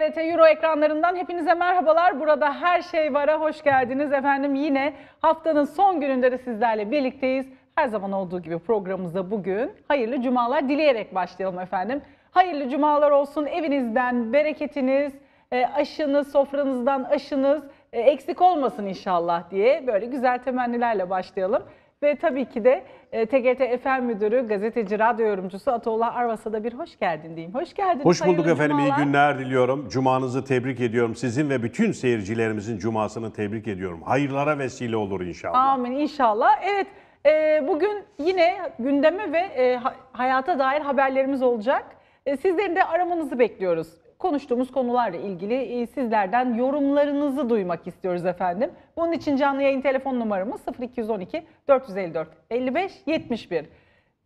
TRT Euro ekranlarından hepinize merhabalar. Burada her şey vara hoş geldiniz. Efendim yine haftanın son gününde de sizlerle birlikteyiz. Her zaman olduğu gibi programımızda bugün hayırlı cumalar dileyerek başlayalım efendim. Hayırlı cumalar olsun. Evinizden bereketiniz, e, aşınız, sofranızdan aşınız e, eksik olmasın inşallah diye böyle güzel temennilerle başlayalım. Ve tabii ki de e, TGRT FM Müdürü, gazeteci, radyo yorumcusu Ataullah Arvas'a da bir hoş geldin diyeyim. Hoş geldin. Hoş bulduk Hayırlı efendim. Cumalar. İyi günler diliyorum. Cumanızı tebrik ediyorum. Sizin ve bütün seyircilerimizin cumasını tebrik ediyorum. Hayırlara vesile olur inşallah. Amin inşallah. Evet e, bugün yine gündeme ve e, hayata dair haberlerimiz olacak. E, sizlerin de aramanızı bekliyoruz konuştuğumuz konularla ilgili e, sizlerden yorumlarınızı duymak istiyoruz efendim. Bunun için canlı yayın telefon numaramız 0212 454 55 71.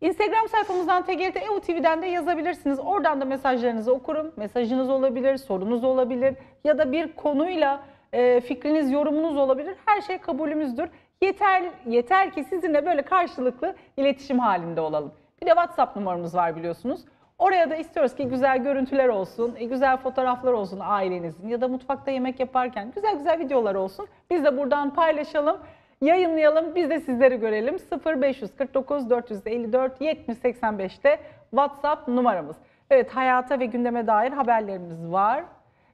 Instagram sayfamızdan TGRT EU TV'den de yazabilirsiniz. Oradan da mesajlarınızı okurum. Mesajınız olabilir, sorunuz olabilir ya da bir konuyla e, fikriniz, yorumunuz olabilir. Her şey kabulümüzdür. Yeter, yeter ki sizinle böyle karşılıklı iletişim halinde olalım. Bir de WhatsApp numaramız var biliyorsunuz. Oraya da istiyoruz ki güzel görüntüler olsun, e, güzel fotoğraflar olsun ailenizin ya da mutfakta yemek yaparken güzel güzel videolar olsun. Biz de buradan paylaşalım, yayınlayalım, biz de sizleri görelim. 0549 454 7085'te WhatsApp numaramız. Evet hayata ve gündeme dair haberlerimiz var.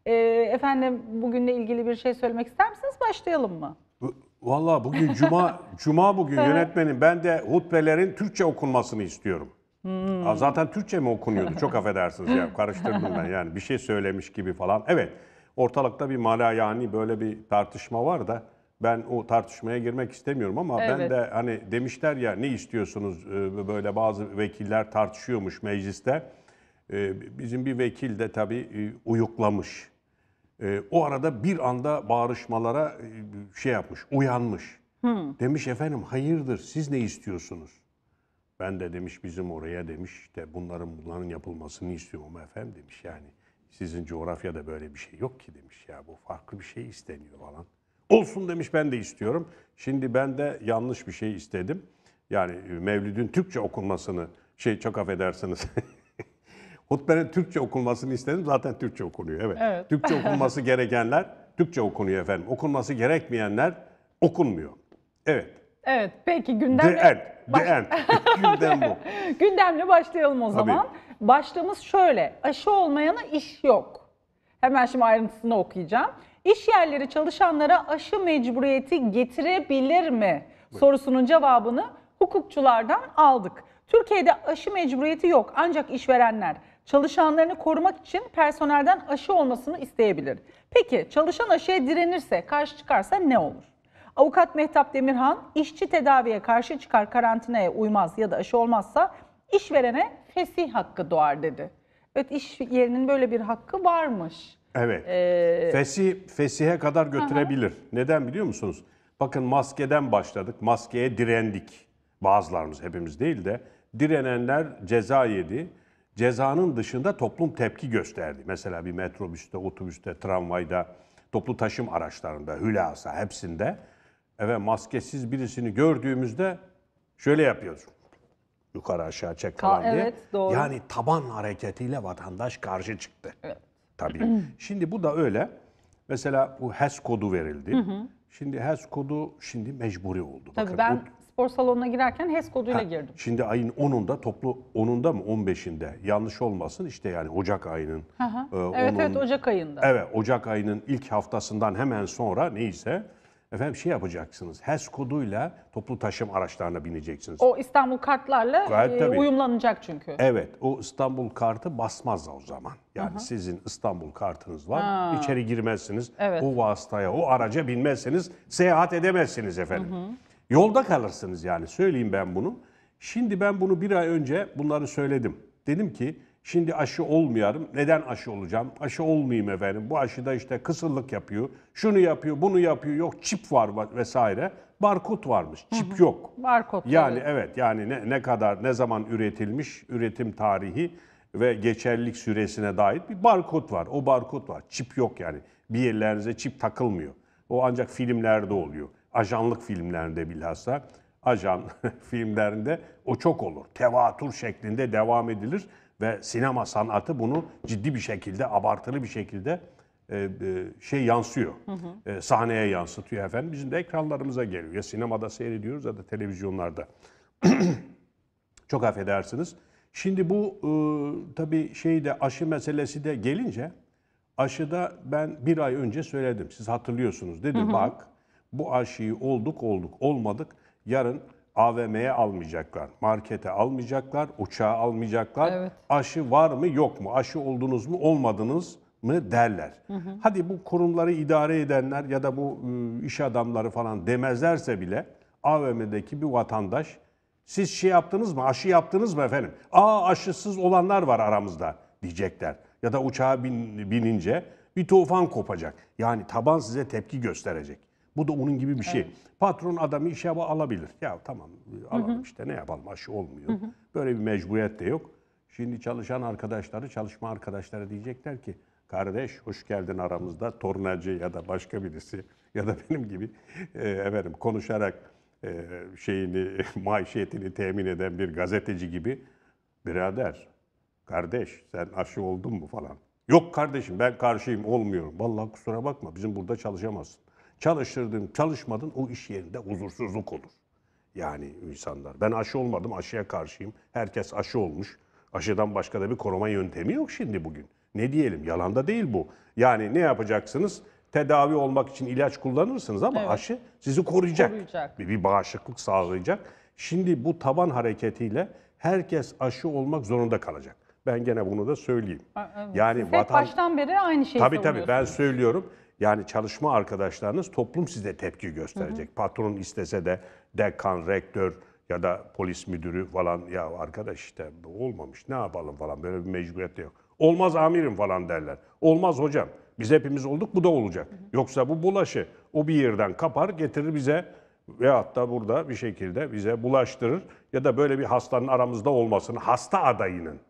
E, efendim bugünle ilgili bir şey söylemek ister misiniz? Başlayalım mı? Valla bugün cuma, cuma bugün yönetmenim ben de hutbelerin Türkçe okunmasını istiyorum. Hmm. Zaten Türkçe mi okunuyordu? Çok affedersiniz ya karıştırdım ben yani bir şey söylemiş gibi falan. Evet ortalıkta bir mala yani böyle bir tartışma var da ben o tartışmaya girmek istemiyorum ama ben de hani demişler ya ne istiyorsunuz ee, böyle bazı vekiller tartışıyormuş mecliste. Ee, bizim bir vekil de tabii e, uyuklamış. Ee, o arada bir anda bağrışmalara e, şey yapmış, uyanmış. Hmm. Demiş efendim hayırdır siz ne istiyorsunuz? Ben de demiş bizim oraya demiş işte bunların bunların yapılmasını istiyorum efendim demiş yani. Sizin coğrafyada böyle bir şey yok ki demiş ya bu farklı bir şey isteniyor falan. Olsun demiş ben de istiyorum. Şimdi ben de yanlış bir şey istedim. Yani e, Mevlid'in Türkçe okunmasını şey çok affedersiniz. Hutbenin Türkçe okunmasını istedim. Zaten Türkçe okunuyor evet. evet. Türkçe okunması gerekenler Türkçe okunuyor efendim. Okunması gerekmeyenler okunmuyor. Evet. Evet peki gündemle... The end. The end. Gündem bu. Gündemle başlayalım o zaman. Tabii. Başlığımız şöyle. Aşı olmayana iş yok. Hemen şimdi ayrıntısını okuyacağım. İş yerleri çalışanlara aşı mecburiyeti getirebilir mi? Buyur. Sorusunun cevabını hukukçulardan aldık. Türkiye'de aşı mecburiyeti yok ancak işverenler çalışanlarını korumak için personelden aşı olmasını isteyebilir. Peki çalışan aşıya direnirse, karşı çıkarsa ne olur? Avukat Mehtap Demirhan, işçi tedaviye karşı çıkar karantinaya uymaz ya da aşı olmazsa işverene fesih hakkı doğar dedi. Evet iş yerinin böyle bir hakkı varmış. Evet. Ee, Fesih, fesihe kadar götürebilir. Aha. Neden biliyor musunuz? Bakın maskeden başladık. Maskeye direndik. Bazılarımız hepimiz değil de direnenler ceza yedi. Cezanın dışında toplum tepki gösterdi. Mesela bir metrobüste, otobüste, tramvayda, toplu taşım araçlarında, hülasa hepsinde Eve maskesiz birisini gördüğümüzde şöyle yapıyoruz. Yukarı aşağı çek falan diye. Evet, doğru. Yani taban hareketiyle vatandaş karşı çıktı. Evet. Tabii. Şimdi bu da öyle. Mesela bu HES kodu verildi. Hı hı. Şimdi HES kodu şimdi mecburi oldu. Tabii Bakın, ben bu, spor salonuna girerken HES koduyla ha, girdim. Şimdi ayın 10'unda toplu 10'unda mı 15'inde yanlış olmasın işte yani Ocak ayının. Hı hı. E, evet onun, evet Ocak ayında. Evet Ocak ayının ilk haftasından hemen sonra neyse Efendim şey yapacaksınız. HES koduyla toplu taşıma araçlarına bineceksiniz. O İstanbul kartlarla Gayet, e, uyumlanacak çünkü. Evet. O İstanbul kartı basmaz o zaman. Yani Aha. sizin İstanbul kartınız var. Ha. içeri girmezsiniz. Evet. O vasıtaya, o araca binmezseniz seyahat edemezsiniz efendim. Hı hı. Yolda kalırsınız yani. Söyleyeyim ben bunu. Şimdi ben bunu bir ay önce bunları söyledim. Dedim ki Şimdi aşı olmayarım. Neden aşı olacağım? Aşı olmayayım efendim. Bu aşıda işte kısıllık yapıyor. Şunu yapıyor, bunu yapıyor. Yok çip var vesaire. Barkod varmış. Çip yok. Barkod. Yani tabii. evet yani ne, ne kadar ne zaman üretilmiş, üretim tarihi ve geçerlilik süresine dair bir barkod var. O barkod var. Çip yok yani. Bir yerlerinize çip takılmıyor. O ancak filmlerde oluyor. Ajanlık filmlerinde bilhassa ajan filmlerinde o çok olur. Tevatür şeklinde devam edilir ve sinema sanatı bunu ciddi bir şekilde, abartılı bir şekilde e, e, şey yansıyor. Hı hı. E, sahneye yansıtıyor efendim. Bizim de ekranlarımıza geliyor. Ya sinemada seyrediyoruz ya da televizyonlarda. Çok affedersiniz. Şimdi bu e, tabii şey de aşı meselesi de gelince aşıda ben bir ay önce söyledim. Siz hatırlıyorsunuz. Dedim hı hı. bak bu aşıyı olduk olduk olmadık. Yarın AVM'ye almayacaklar, markete almayacaklar, uçağa almayacaklar. Evet. Aşı var mı yok mu, aşı oldunuz mu olmadınız mı derler. Hı hı. Hadi bu kurumları idare edenler ya da bu ıı, iş adamları falan demezlerse bile AVM'deki bir vatandaş siz şey yaptınız mı, aşı yaptınız mı efendim? Aa aşısız olanlar var aramızda diyecekler. Ya da uçağa bin, binince bir tufan kopacak. Yani taban size tepki gösterecek. Bu da onun gibi bir şey. Evet. Patron adamı işe alabilir. Ya tamam alalım Hı -hı. işte ne yapalım aşı olmuyor. Hı -hı. Böyle bir mecburiyet de yok. Şimdi çalışan arkadaşları, çalışma arkadaşları diyecekler ki kardeş hoş geldin aramızda tornacı ya da başka birisi ya da benim gibi e, efendim konuşarak e, şeyini maişiyetini temin eden bir gazeteci gibi birader kardeş sen aşı oldun mu falan. Yok kardeşim ben karşıyım olmuyorum. Vallahi kusura bakma bizim burada çalışamazsın. Çalıştırdın, çalışmadın o iş yerinde huzursuzluk olur. Yani insanlar. Ben aşı olmadım, aşıya karşıyım. Herkes aşı olmuş. Aşıdan başka da bir koruma yöntemi yok şimdi bugün. Ne diyelim? yalanda değil bu. Yani ne yapacaksınız? Tedavi olmak için ilaç kullanırsınız ama evet. aşı sizi koruyacak. koruyacak. Bir, bir bağışıklık sağlayacak. Şimdi bu taban hareketiyle herkes aşı olmak zorunda kalacak. Ben gene bunu da söyleyeyim. Evet. Yani Siz vatan... baştan beri aynı şeyi Tabii tabii ben söylüyorum. Yani çalışma arkadaşlarınız toplum size tepki gösterecek. Hı hı. Patron istese de dekan, rektör ya da polis müdürü falan ya arkadaş işte olmamış ne yapalım falan böyle bir mecburiyet de yok. Olmaz amirim falan derler. Olmaz hocam. Biz hepimiz olduk bu da olacak. Hı hı. Yoksa bu bulaşı o bir yerden kapar getirir bize ve hatta burada bir şekilde bize bulaştırır ya da böyle bir hastanın aramızda olmasını hasta adayının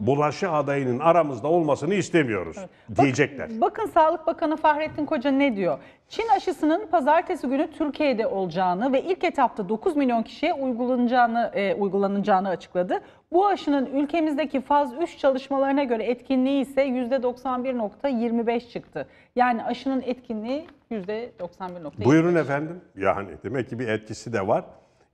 Bulaşı adayının aramızda olmasını istemiyoruz evet. diyecekler. Bakın, bakın Sağlık Bakanı Fahrettin Koca ne diyor? Çin aşısının pazartesi günü Türkiye'de olacağını ve ilk etapta 9 milyon kişiye uygulanacağını e, uygulanacağını açıkladı. Bu aşının ülkemizdeki faz 3 çalışmalarına göre etkinliği ise %91.25 çıktı. Yani aşının etkinliği %91.25. Buyurun efendim. Yani demek ki bir etkisi de var.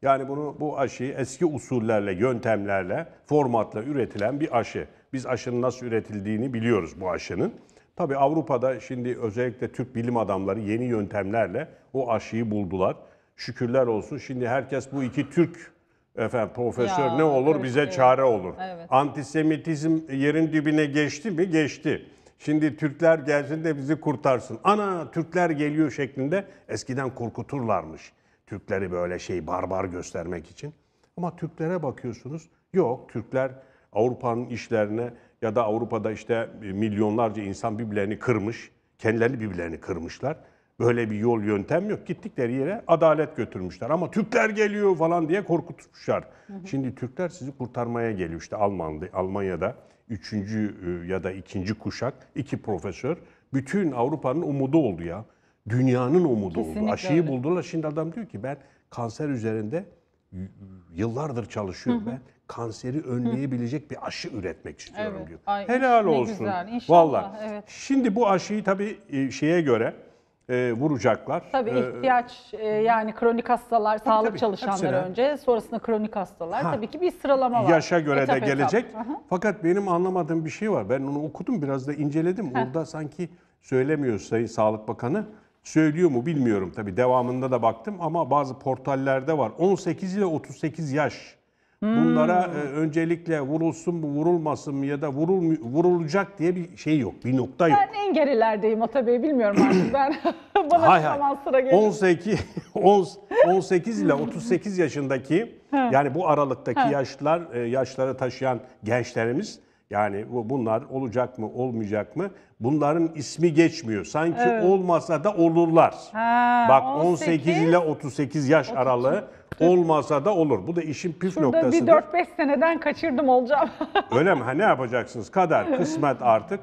Yani bunu bu aşıyı eski usullerle, yöntemlerle, formatla üretilen bir aşı. Biz aşının nasıl üretildiğini biliyoruz bu aşının. Tabii Avrupa'da şimdi özellikle Türk bilim adamları yeni yöntemlerle o aşıyı buldular. Şükürler olsun. Şimdi herkes bu iki Türk efendim profesör ya, ne olur bize evet. çare olur. Evet. Antisemitizm yerin dibine geçti mi? Geçti. Şimdi Türkler gelsin de bizi kurtarsın. Ana Türkler geliyor şeklinde eskiden korkuturlarmış. Türkleri böyle şey barbar göstermek için. Ama Türklere bakıyorsunuz yok Türkler Avrupa'nın işlerine ya da Avrupa'da işte e, milyonlarca insan birbirlerini kırmış. Kendileri birbirlerini kırmışlar. Böyle bir yol yöntem yok. Gittikleri yere adalet götürmüşler. Ama Türkler geliyor falan diye korkutmuşlar. Hı hı. Şimdi Türkler sizi kurtarmaya geliyor. İşte Alman'da, Almanya'da üçüncü e, ya da ikinci kuşak iki profesör bütün Avrupa'nın umudu oldu ya dünyanın umudu Kesinlikle oldu. Aşıyı öyle. buldular. Şimdi adam diyor ki ben kanser üzerinde yıllardır çalışıyorum Hı -hı. ben. Kanseri önleyebilecek bir aşı üretmek istiyorum evet. diyor. Ay, Helal olsun. Güzel, Vallahi. Evet. Şimdi bu aşıyı tabii e, şeye göre e, vuracaklar. Tabii e, ihtiyaç e, yani kronik hastalar, tabii, sağlık tabii, çalışanları hepsine. önce, sonrasında kronik hastalar. Ha, tabii ki bir sıralama var. Yaşa göre etap, de gelecek. Etap. Fakat benim anlamadığım bir şey var. Ben onu okudum, biraz da inceledim. Heh. Orada sanki söylemiyor Sayın Sağlık Bakanı söylüyor mu bilmiyorum tabi devamında da baktım ama bazı portallerde var. 18 ile 38 yaş. Bunlara hmm. E, öncelikle vurulsun mu vurulmasın mı ya da vurul, vurulacak diye bir şey yok. Bir nokta yok. Ben en gerilerdeyim Ata Bey bilmiyorum artık ben. Bana hay zaman sıra geliyor. 18, 10, 18 ile 38 yaşındaki yani bu aralıktaki yaşlar e, yaşları taşıyan gençlerimiz yani bu, bunlar olacak mı olmayacak mı? Bunların ismi geçmiyor. Sanki evet. olmasa da olurlar. Ha, Bak 18, 18 ile 38 yaş 30. aralığı olmasa da olur. Bu da işin püf noktası. Şurada bir 4-5 seneden kaçırdım olacağım. Öyle mi? Ha, ne yapacaksınız? Kadar, kısmet artık.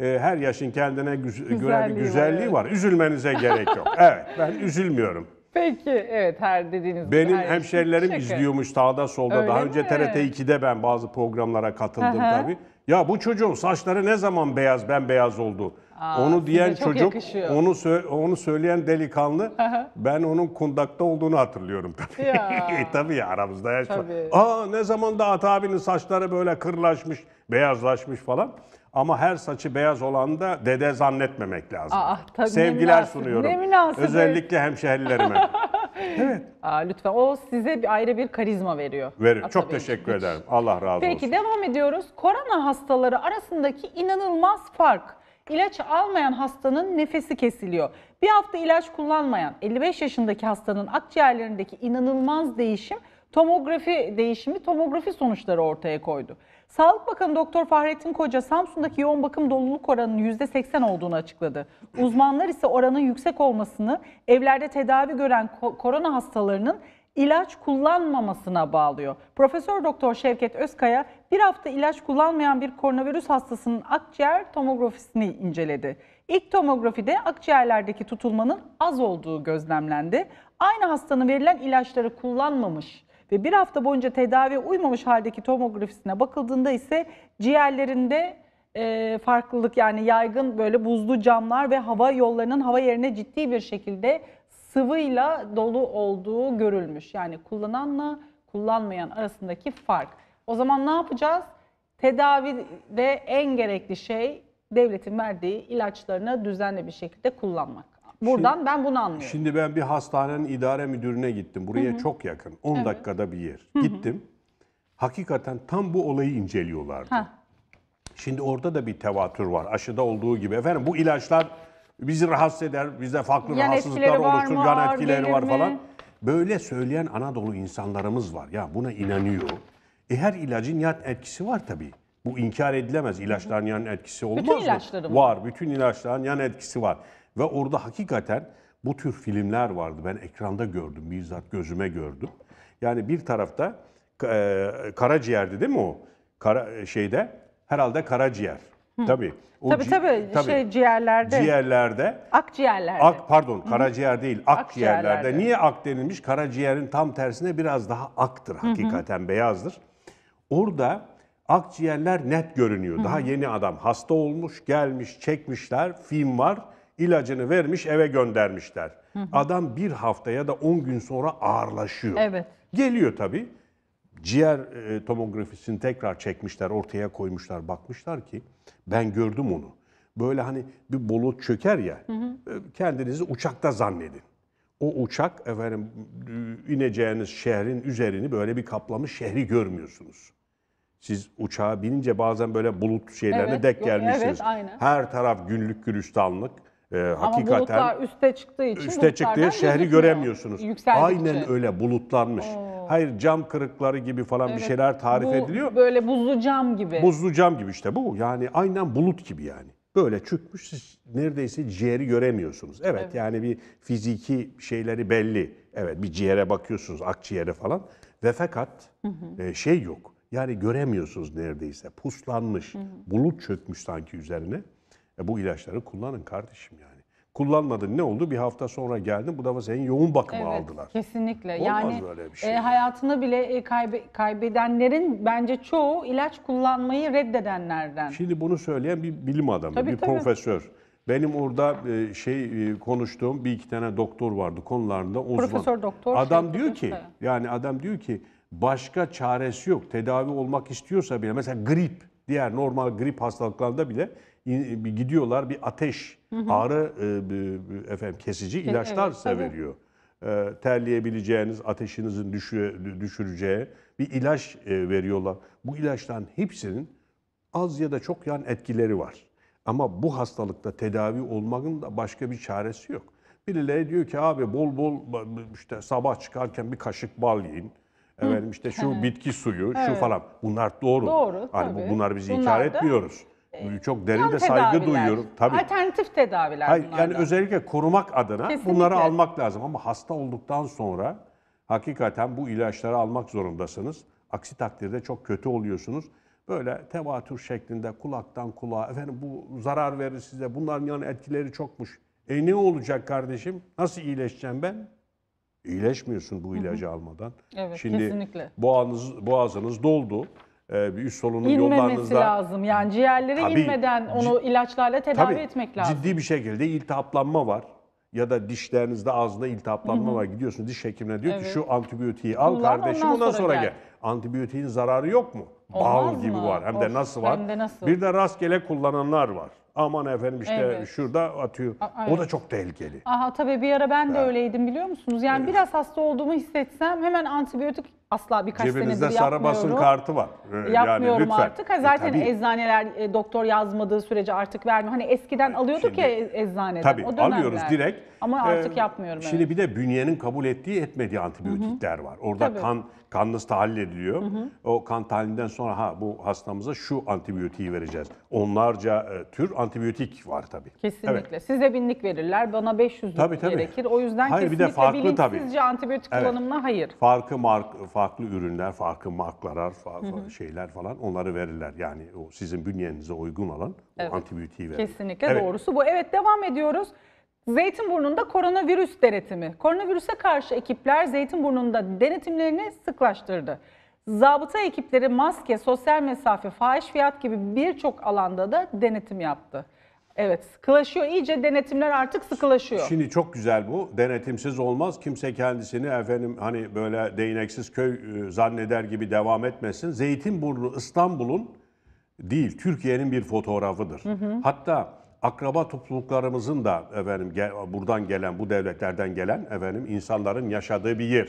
Ee, her yaşın kendine güz güzelliği göre bir güzelliği var. var. Üzülmenize gerek yok. Evet ben üzülmüyorum. Peki evet her dediğiniz Benim gibi. hemşerilerim şey izliyormuş sağda solda. Öyle Daha mi? önce TRT 2'de ben bazı programlara katıldım tabii. Ya bu çocuğun saçları ne zaman beyaz ben beyaz oldu? Aa, onu diyen çocuk, yakışıyor. onu sö- onu söyleyen delikanlı ben onun kundakta olduğunu hatırlıyorum tabii. Ya. E, tabii ya aramızda yaş şey var. Aa ne zaman da Ata abinin saçları böyle kırlaşmış, beyazlaşmış falan. Ama her saçı beyaz olan da dede zannetmemek lazım. Aa, tabii Sevgiler münasip, sunuyorum. ne Özellikle hemşehrilerime. evet. Aa, lütfen o size bir ayrı bir karizma veriyor. Verir. Çok teşekkür Hiç. ederim. Allah razı Peki, olsun. Peki devam ediyoruz. Korona hastaları arasındaki inanılmaz fark. İlaç almayan hastanın nefesi kesiliyor. Bir hafta ilaç kullanmayan 55 yaşındaki hastanın akciğerlerindeki inanılmaz değişim tomografi değişimi tomografi sonuçları ortaya koydu. Sağlık Bakanı Doktor Fahrettin Koca Samsun'daki yoğun bakım doluluk oranının %80 olduğunu açıkladı. Uzmanlar ise oranın yüksek olmasını evlerde tedavi gören korona hastalarının ilaç kullanmamasına bağlıyor. Profesör Doktor Şevket Özkaya bir hafta ilaç kullanmayan bir koronavirüs hastasının akciğer tomografisini inceledi. İlk tomografide akciğerlerdeki tutulmanın az olduğu gözlemlendi. Aynı hastanın verilen ilaçları kullanmamış ve bir hafta boyunca tedaviye uymamış haldeki tomografisine bakıldığında ise ciğerlerinde e, farklılık yani yaygın böyle buzlu camlar ve hava yollarının hava yerine ciddi bir şekilde sıvıyla dolu olduğu görülmüş. Yani kullananla kullanmayan arasındaki fark. O zaman ne yapacağız? Tedavide en gerekli şey devletin verdiği ilaçlarını düzenli bir şekilde kullanmak. Buradan şimdi, ben bunu anlıyorum. Şimdi ben bir hastanenin idare müdürüne gittim. Buraya Hı-hı. çok yakın. 10 evet. dakikada bir yer. Hı-hı. Gittim. Hakikaten tam bu olayı inceliyorlardı. Heh. Şimdi orada da bir tevatür var. Aşıda olduğu gibi. Efendim bu ilaçlar bizi rahatsız eder, bize farklı yan rahatsızlıklar oluşturur, yan etkileri var falan. Böyle söyleyen Anadolu insanlarımız var. Ya buna inanıyor. E her ilacın yan etkisi var tabii. Bu inkar edilemez. İlaçların yan etkisi olmaz bütün mı? Var. Bütün ilaçların yan etkisi var. Ve orada hakikaten bu tür filmler vardı. Ben ekranda gördüm, bizzat gözüme gördüm. Yani bir tarafta e, karaciğerdi değil mi o? Kara, e, şeyde herhalde karaciğer. Tabii. O tabii, tabii tabii şey ciğerlerde. Ciğerlerde. Akciğerlerde. Ak pardon karaciğer değil akciğerlerde. akciğerlerde. Niye ak denilmiş? Karaciğerin tam tersine biraz daha aktır hakikaten Hı-hı. beyazdır. Orada akciğerler net görünüyor. Hı-hı. Daha yeni adam hasta olmuş, gelmiş, çekmişler, film var ilacını vermiş eve göndermişler. Hı hı. Adam bir hafta ya da 10 gün sonra ağırlaşıyor. Evet. Geliyor tabii. Ciğer e, tomografisini tekrar çekmişler, ortaya koymuşlar. Bakmışlar ki ben gördüm onu. Böyle hani bir bulut çöker ya, hı hı. E, kendinizi uçakta zannedin. O uçak efendim e, ineceğiniz şehrin üzerini böyle bir kaplamış şehri görmüyorsunuz. Siz uçağa binince bazen böyle bulut şeylerine evet, dek gelmişsiniz. Evet, aynen. Her taraf günlük gülistanlık e, hakikaten bulutlar üste çıktığı için üste çıktığı şehri göremiyorsunuz. Aynen için. öyle bulutlanmış. Oo. Hayır cam kırıkları gibi falan evet, bir şeyler tarif bu, ediliyor. Böyle buzlu cam gibi. Buzlu cam gibi işte bu. Yani aynen bulut gibi yani. Böyle çökmüş siz neredeyse ciğeri göremiyorsunuz. Evet, evet yani bir fiziki şeyleri belli. Evet bir ciğere bakıyorsunuz akciğere falan. Ve fakat hı hı. E, şey yok. Yani göremiyorsunuz neredeyse. Puslanmış. Hı hı. Bulut çökmüş sanki üzerine. E bu ilaçları kullanın kardeşim yani. Kullanmadın ne oldu? Bir hafta sonra geldin bu defa senin yoğun bakıma evet, aldılar. Kesinlikle. Olmaz yani böyle bir e, şey. E, hayatını bile kaybe, kaybedenlerin bence çoğu ilaç kullanmayı reddedenlerden. Şimdi bunu söyleyen bir bilim adamı, tabii, bir tabii. profesör. Benim orada e, şey e, konuştuğum bir iki tane doktor vardı konularında uzman. Profesör doktor. Adam şey, diyor ki de. yani adam diyor ki başka çaresi yok. Tedavi olmak istiyorsa bile mesela grip diğer normal grip hastalıklarında bile gidiyorlar bir ateş, hı hı. ağrı e, efendim kesici ilaçlar evet, severiyor. E, terleyebileceğiniz, ateşinizin düşü, düşüreceği bir ilaç e, veriyorlar. Bu ilaçların hepsinin az ya da çok yan etkileri var. Ama bu hastalıkta tedavi olmanın da başka bir çaresi yok. Birileri diyor ki abi bol bol işte sabah çıkarken bir kaşık bal yiyin. Efendim işte şu bitki suyu, evet. şu falan. Bunlar doğru. Doğru. Hani tabii. bunlar bizi inkar da... etmiyoruz. Ee, çok derin de saygı duyuyorum. Tabii. Alternatif tedaviler Hayır, Yani özellikle korumak adına Kesinlikle. bunları almak lazım ama hasta olduktan sonra hakikaten bu ilaçları almak zorundasınız. Aksi takdirde çok kötü oluyorsunuz. Böyle tevatür şeklinde kulaktan kulağa efendim bu zarar verir size. Bunların yan etkileri çokmuş. E ne olacak kardeşim? Nasıl iyileşeceğim ben? İyileşmiyorsun bu ilacı Hı-hı. almadan. Evet, Şimdi kesinlikle. boğazınız boğazınız doldu. E, bir üst solunum İnmemesi yollarınızda... lazım. Yani ciğerlere tabii, inmeden onu ilaçlarla tedavi tabii, etmek lazım. Ciddi bir şekilde iltihaplanma var ya da dişlerinizde ağzında iltihaplanma Hı-hı. var gidiyorsunuz diş hekimine diyor evet. ki şu antibiyotiği al Kullan, kardeşim ondan, ondan sonra, sonra gel. gel antibiyotiğin zararı yok mu? Olmaz Bal gibi var. Hem of, de nasıl var? Hem de nasıl? Bir de rastgele kullananlar var. Aman efendim işte Evet. şurada atıyor. A- evet. O da çok tehlikeli. Aha tabii bir ara ben de öyleydim biliyor musunuz? Yani biraz hasta olduğumu hissetsem hemen antibiyotik asla birkaç Cebinizde senedir yapmıyorum. sarabasın kartı var. Ee, Yapmıyorum yani lütfen. artık. Ha, E, zaten eczaneler e, doktor yazmadığı sürece artık vermiyor. Hani eskiden alıyorduk Şimdi- ya e- eczaneden. Tabii o alıyoruz direkt. Ama ee, artık ee, yapmıyorum. Şimdi evet. bir de bünyenin kabul ettiği etmediği antibiyotikler Hı-hı. var. Orada Tabii. kan kan nasıl tahlil ediliyor? Hı-hı. O kan tahlilinden sonra ha bu hastamıza şu antibiyotiği vereceğiz. Onlarca e, tür antibiyotik var tabii. Kesinlikle. Evet. Size binlik verirler, bana 500 tabii, tabii. gerekir. O yüzden hayır, kesinlikle bir de farklı, bilinçsizce tabii. antibiyotik evet. kullanımına hayır. Farklı mark, farklı ürünler, farklı marklar farklı Hı-hı. şeyler falan onları verirler. Yani o sizin bünyenize uygun olan evet. antibiyotiği verirler. Kesinlikle evet. doğrusu bu. Evet devam ediyoruz. Zeytinburnu'nda koronavirüs denetimi. Koronavirüse karşı ekipler Zeytinburnu'nda denetimlerini sıklaştırdı. Zabıta ekipleri maske, sosyal mesafe, fahiş fiyat gibi birçok alanda da denetim yaptı. Evet sıkılaşıyor. İyice denetimler artık sıkılaşıyor. Şimdi çok güzel bu. Denetimsiz olmaz. Kimse kendisini efendim hani böyle değneksiz köy e, zanneder gibi devam etmesin. Zeytinburnu İstanbul'un değil Türkiye'nin bir fotoğrafıdır. Hı hı. Hatta akraba topluluklarımızın da efendim buradan gelen, bu devletlerden gelen efendim insanların yaşadığı bir yer.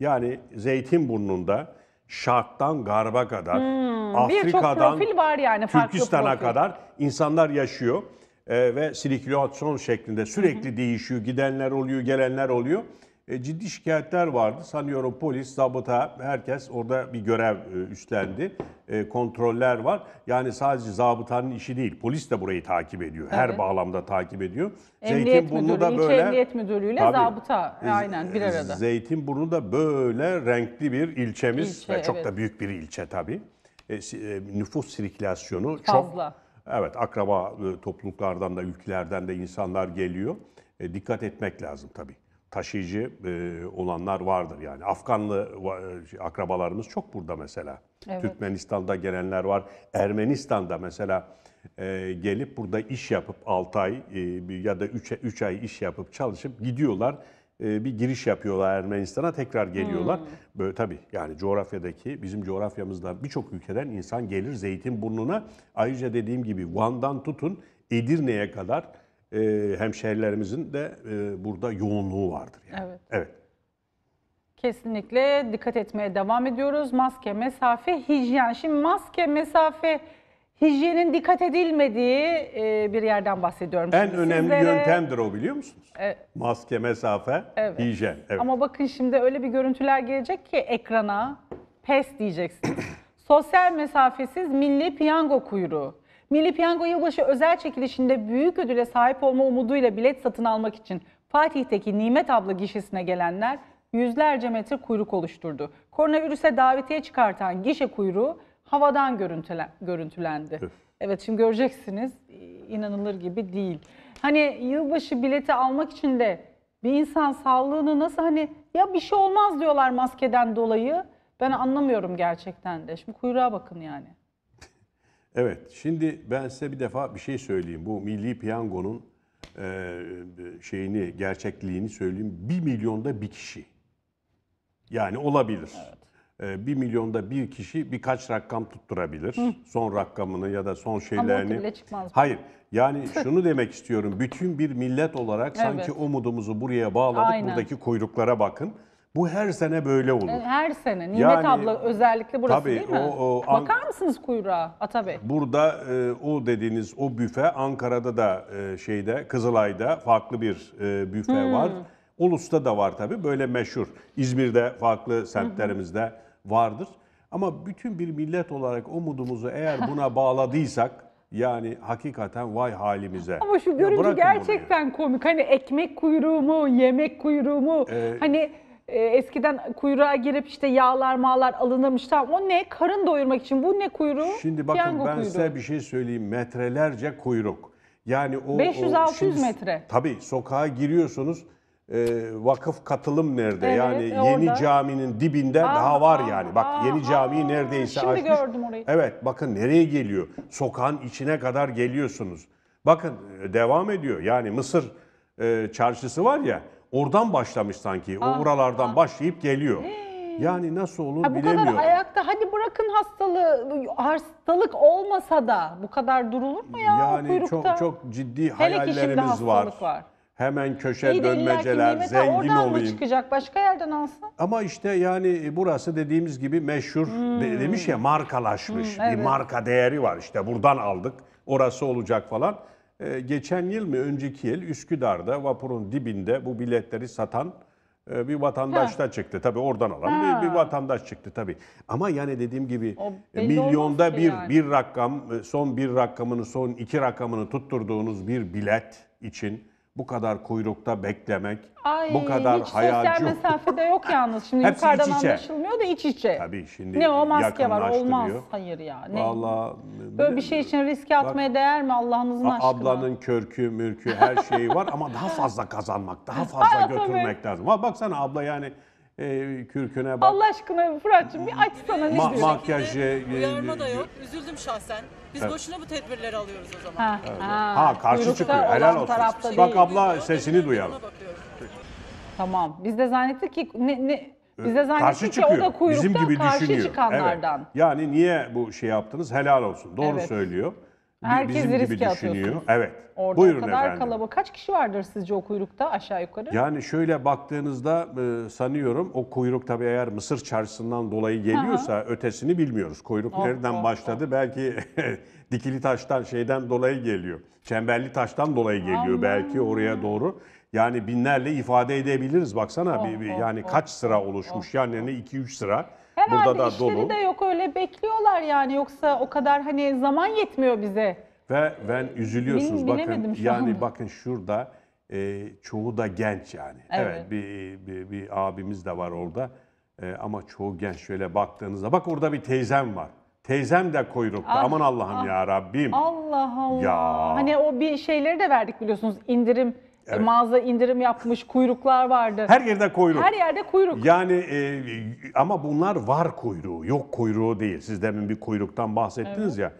Yani Zeytinburnu'nda şarttan garba kadar, hmm, Afrika'dan var yani, Türkistan'a kadar insanlar yaşıyor. Ee, ve sirkülasyon şeklinde sürekli hı değişiyor, gidenler oluyor, gelenler oluyor. E, ciddi şikayetler vardı. Sanıyorum polis, zabıta, herkes orada bir görev e, üstlendi. E, kontroller var. Yani sadece zabıtanın işi değil. Polis de burayı takip ediyor. Her evet. bağlamda takip ediyor. Emniyet Zeytinburnu müdürü, da böyle, Emniyet Müdürlüğü ile zabıta aynen bir arada. Zeytinburnu da böyle renkli bir ilçemiz ilçe, ve çok evet. da büyük bir ilçe tabii. Nüfus sirkülasyonu Fazla. çok... Evet akraba topluluklardan da ülkelerden de insanlar geliyor. dikkat etmek lazım tabii taşıyıcı e, olanlar vardır yani. Afganlı e, akrabalarımız çok burada mesela. Evet. Türkmenistan'da gelenler var. Ermenistan'da mesela e, gelip burada iş yapıp 6 ay ya da 3, 3 ay iş yapıp çalışıp gidiyorlar. bir giriş yapıyorlar Ermenistan'a tekrar geliyorlar. Hmm. Böyle tabii yani coğrafyadaki bizim coğrafyamızdan birçok ülkeden insan gelir Zeytinburnu'na. Ayrıca dediğim gibi Van'dan tutun Edirne'ye kadar e, hemşehrilerimizin de e, burada yoğunluğu vardır. Yani. Evet. evet. Kesinlikle dikkat etmeye devam ediyoruz. Maske, mesafe, hijyen. Şimdi maske, mesafe, hijyenin dikkat edilmediği e, bir yerden bahsediyorum. En şimdi önemli sizlere... yöntemdir o biliyor musunuz? Evet. Maske, mesafe, evet. hijyen. Evet. Ama bakın şimdi öyle bir görüntüler gelecek ki ekrana pes diyeceksiniz. Sosyal mesafesiz milli piyango kuyruğu. Milli Piyango yılbaşı özel çekilişinde büyük ödüle sahip olma umuduyla bilet satın almak için Fatih'teki Nimet abla gişesine gelenler yüzlerce metre kuyruk oluşturdu. Koronavirüse davetiye çıkartan gişe kuyruğu havadan görüntülen, görüntülendi. Evet şimdi göreceksiniz inanılır gibi değil. Hani yılbaşı bileti almak için de bir insan sağlığını nasıl hani ya bir şey olmaz diyorlar maskeden dolayı. Ben anlamıyorum gerçekten de. Şimdi kuyruğa bakın yani. Evet, şimdi ben size bir defa bir şey söyleyeyim. Bu Milli Piyango'nun e, e, şeyini, gerçekliğini söyleyeyim. Bir milyonda bir kişi. Yani olabilir. Evet. E, bir milyonda bir kişi birkaç rakam tutturabilir. Hı. Son rakamını ya da son şeylerini. Ama çıkmaz. Hayır. Yani şunu demek istiyorum. Bütün bir millet olarak evet. sanki umudumuzu buraya bağladık. Aynen. Buradaki kuyruklara bakın. Bu her sene böyle olur. Her sene. Nimet Yani- abla özellikle burası Tabii, değil mi? o- o- Bakar mısınız kuyruğa Atabey? Burada e, o dediğiniz o büfe Ankara'da da e, şeyde Kızılay'da farklı bir e, büfe hmm. var. Ulus'ta da var tabii böyle meşhur. İzmir'de farklı semtlerimizde vardır. Ama bütün bir millet olarak umudumuzu eğer buna bağladıysak yani hakikaten vay halimize. Ama şu Ya görüntü bırakın bunu gerçekten komik. Hani ekmek kuyruğu mu, yemek kuyruğu mu? E, hani e, eskiden kuyruğa girip işte yağlar mağlar alınırmış. o ne? Karın doyurmak için. Bu ne kuyruğu? Şimdi bakın Piyango ben kuyruğu. size bir şey söyleyeyim. Metrelerce kuyruk. Yani o 500-600 metre. Tabii sokağa giriyorsunuz. E, vakıf katılım nerede? Evet, yani e, yeni caminin dibinde aa, ah, daha var aa, ah, yani. Bak aa, ah, yeni camiyi aa, neredeyse şimdi açmış. Şimdi gördüm orayı. Evet bakın nereye geliyor? Sokağın içine kadar geliyorsunuz. Bakın e, devam ediyor. Yani Mısır e, çarşısı var ya Oradan başlamış sanki. Ah, o oralardan ah. başlayıp geliyor. Yani nasıl olur ha, bu bilemiyorum. Bu kadar ayakta hadi bırakın hastalığı hastalık olmasa da bu kadar durulur mu ya yani kuyrukta? çok çok ciddi hayallerimiz var. var. Hemen köşe İyi dönmeceler, zengin oradan olayım. Mı çıkacak başka yerden alsın. Ama işte yani burası dediğimiz gibi meşhur hmm. de, demiş ya markalaşmış. Hmm, evet. Bir marka değeri var işte buradan aldık. Orası olacak falan. Ee, geçen yıl mı önceki yıl Üsküdar'da vapurun dibinde bu biletleri satan e, bir vatandaş da çıktı. Tabii oradan alan bir, bir vatandaş çıktı tabii. Ama yani dediğim gibi milyonda bir yani. bir rakam e, son bir rakamını son iki rakamını tutturduğunuz bir bilet için bu kadar kuyrukta beklemek, Ay, bu kadar hiç hayal sosyal mesafede yok yalnız. Şimdi Hepsi yukarıdan iç anlaşılmıyor da iç içe. Tabii şimdi Ne o maske var olmaz. Hayır ya. Ne? Vallahi Böyle bir şey için riske atmaya değer mi Allah'ınızın aşkına? ablanın körkü, mürkü her şeyi var ama daha fazla kazanmak, daha fazla Ay, tabii. götürmek lazım. bak sana abla yani e, kürküne bak. Allah aşkına Fırat'cığım bir aç sana ne Ma- diyor. makyajı. E, e, Uyarma da e, yok. Üzüldüm şahsen. Biz Evet. boşuna bu tedbirleri alıyoruz o zaman. Ha, Ha karşı Kuyrukta çıkıyor. Helal olan tarafta olsun. Bak abla sesini duyalım. Tamam. Biz de zannettik ki ne, ne biz de zannettik Karşı ki o da kuyrukta Bizim gibi karşı düşünüyor. Evet. çıkanlardan. Yani niye bu şey yaptınız? Helal olsun. Doğru Evet. söylüyor. Herkes bizim gibi düşünüyor. Atıyorsun. Evet. Orada Buyurun o kadar efendim. kalabalık. Kaç kişi vardır sizce o kuyrukta aşağı yukarı? Yani şöyle baktığınızda e, sanıyorum o kuyruk tabii eğer Mısır çarşısından dolayı geliyorsa Aha. ötesini bilmiyoruz. Kuyruk oh, nereden oh, başladı oh. belki dikili taştan şeyden dolayı geliyor. Çemberli taştan dolayı geliyor Aman. belki oraya doğru. Yani binlerle ifade edebiliriz baksana oh, bir, bir, yani oh, kaç sıra oluşmuş oh, yani ne 2-3 sıra burada da işleri dolu. de yok öyle bekliyorlar yani yoksa o kadar hani zaman yetmiyor bize. Ve ben üzülüyorsunuz Bil, bakın yani an. bakın şurada e, çoğu da genç yani. Evet, evet bir, bir, bir abimiz de var orada e, ama çoğu genç şöyle baktığınızda bak orada bir teyzem var. Teyzem de kuyrukta. Ah, Aman Allah'ım ah, ya Rabbim. Allah Allah. Ya. Hani o bir şeyleri de verdik biliyorsunuz indirim Evet. Mağaza indirim yapmış, kuyruklar vardı. Her yerde kuyruk. Her yerde kuyruk. Yani e, ama bunlar var kuyruğu, yok kuyruğu değil. Siz demin bir kuyruktan bahsettiniz evet. ya.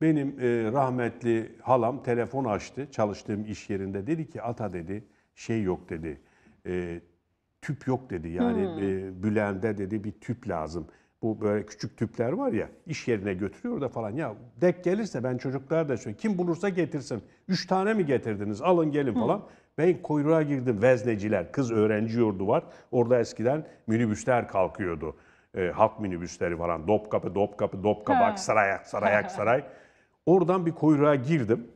Benim e, rahmetli halam telefon açtı çalıştığım iş yerinde. Dedi ki ata dedi şey yok dedi. E, tüp yok dedi. Yani hmm. e, bülende dedi bir tüp lazım. Bu böyle küçük tüpler var ya iş yerine götürüyor da falan. Ya dek gelirse ben çocuklar da söylüyorum. Kim bulursa getirsin. Üç tane mi getirdiniz alın gelin falan. Hmm. Ben kuyruğa girdim. Vezneciler, kız öğrenci yurdu var. Orada eskiden minibüsler kalkıyordu. E, halk minibüsleri falan. Dop kapı, dop kapı, dop kapı, aksaray, aksaray, aksaray. Oradan bir kuyruğa girdim.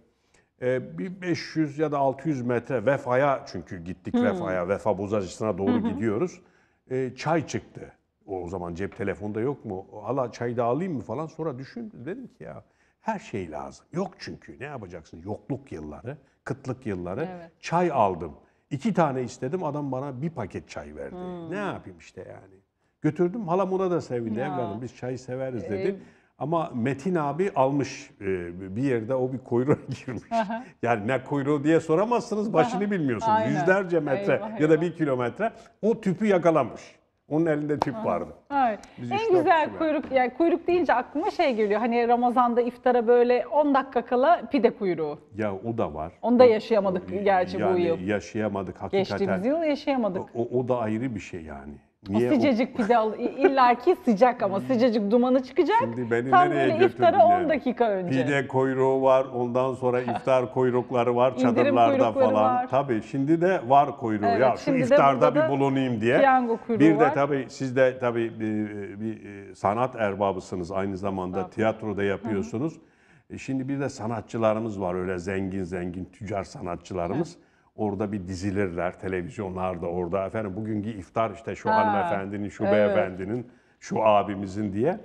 E, bir 500 ya da 600 metre Vefa'ya çünkü gittik hmm. Vefa'ya. Vefa Bozacısı'na doğru gidiyoruz. E, çay çıktı. O zaman cep telefonda yok mu? Allah çay da alayım mı falan. Sonra düşündüm. Dedim ki ya her şey lazım. Yok çünkü ne yapacaksın? Yokluk yılları kıtlık yılları. Evet. Çay aldım. İki tane istedim adam bana bir paket çay verdi. Hmm. Ne yapayım işte yani. Götürdüm halam ona da sevindi ya. evladım biz çayı severiz ee, dedi. Ee, ama Metin abi almış e, bir yerde o bir kuyruğa girmiş. Yani ne kuyruğu diye soramazsınız başını bilmiyorsunuz. Yüzlerce metre eyvah, ya da bir kilometre o tüpü yakalamış. Onun elinde tüp vardı. Evet. en güzel kuyruk, yani kuyruk deyince aklıma şey geliyor. Hani Ramazan'da iftara böyle 10 dakika kala pide kuyruğu. Ya o da var. Onu da yaşayamadık o, gerçi yani bu yıl. Yaşayamadık hakikaten. Geçtiğimiz yıl yaşayamadık. O, o da ayrı bir şey yani. Niye o sıcacık pide al. illaki sıcak ama hmm. sıcacık dumanı çıkacak. Şimdi beni Tam nereye böyle iftara 10 dakika önce. Pide kuyruğu var, ondan sonra iftar kuyrukları var çadırlarda falan. Var. Tabii şimdi de var kuyruğu. Evet, ya şu iftarda bir bulunayım diye. Bir de var. tabii siz de tabii bir, bir e, sanat erbabısınız aynı zamanda tabii. tiyatroda yapıyorsunuz. Hı. E, şimdi bir de sanatçılarımız var öyle zengin zengin tüccar sanatçılarımız. Hı. Orada bir dizilirler televizyonlarda orada efendim bugünkü iftar işte şu ha, hanımefendinin, şu evet. beyefendinin, şu abimizin diye.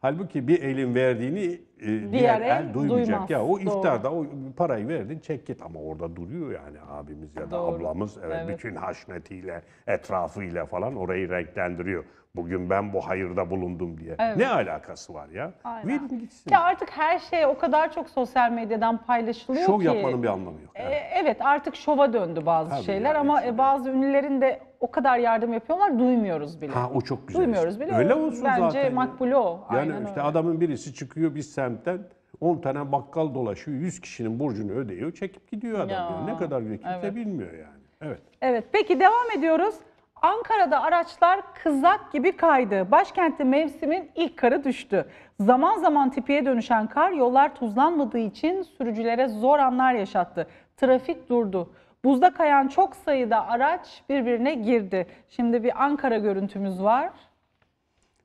Halbuki bir elin verdiğini e, diğer, diğer el, el duymayacak. Duymaz. Ya o iftarda Doğru. o parayı verdin çek git ama orada duruyor yani abimiz ya da Doğru. ablamız evet, evet. bütün haşmetiyle, etrafıyla falan orayı renklendiriyor. Bugün ben bu hayırda bulundum diye. Evet. Ne alakası var ya? Verin gitsin. Ya artık her şey o kadar çok sosyal medyadan paylaşılıyor Şov ki. Şov yapmanın bir anlamı yok. E, evet. E, evet artık şova döndü bazı Tabii şeyler yani, ama e, bazı ünlülerin de o kadar yardım yapıyorlar duymuyoruz bile. Ha o çok güzel. Duymuyoruz bile. Öyle olsun Bence zaten. Bence makbul o. Yani Aynen işte öyle. adamın birisi çıkıyor bir semtten 10 tane bakkal dolaşıyor 100 kişinin borcunu ödüyor, çekip gidiyor adam. Ya. Yani ne kadar güzel evet. bilmiyor yani. Evet. Evet. Peki devam ediyoruz. Ankara'da araçlar kızak gibi kaydı. Başkentte mevsimin ilk karı düştü. Zaman zaman tipiye dönüşen kar yollar tuzlanmadığı için sürücülere zor anlar yaşattı. Trafik durdu. Buzda kayan çok sayıda araç birbirine girdi. Şimdi bir Ankara görüntümüz var.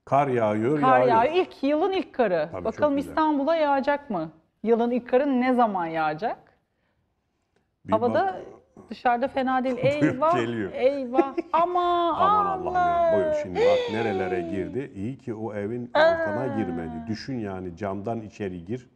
Kar yağıyor, Kar yağıyor. yağıyor. İlk yılın ilk karı. Tabii, Bakalım İstanbul'a yağacak mı? Yılın ilk karı ne zaman yağacak? Bir Havada bak Dışarıda fena değil. Eyvah. Geliyor. Eyvah. Ama Aman Allah'ım ya. Buyur şimdi bak nerelere girdi. İyi ki o evin ee. altına girmedi. Düşün yani camdan içeri gir.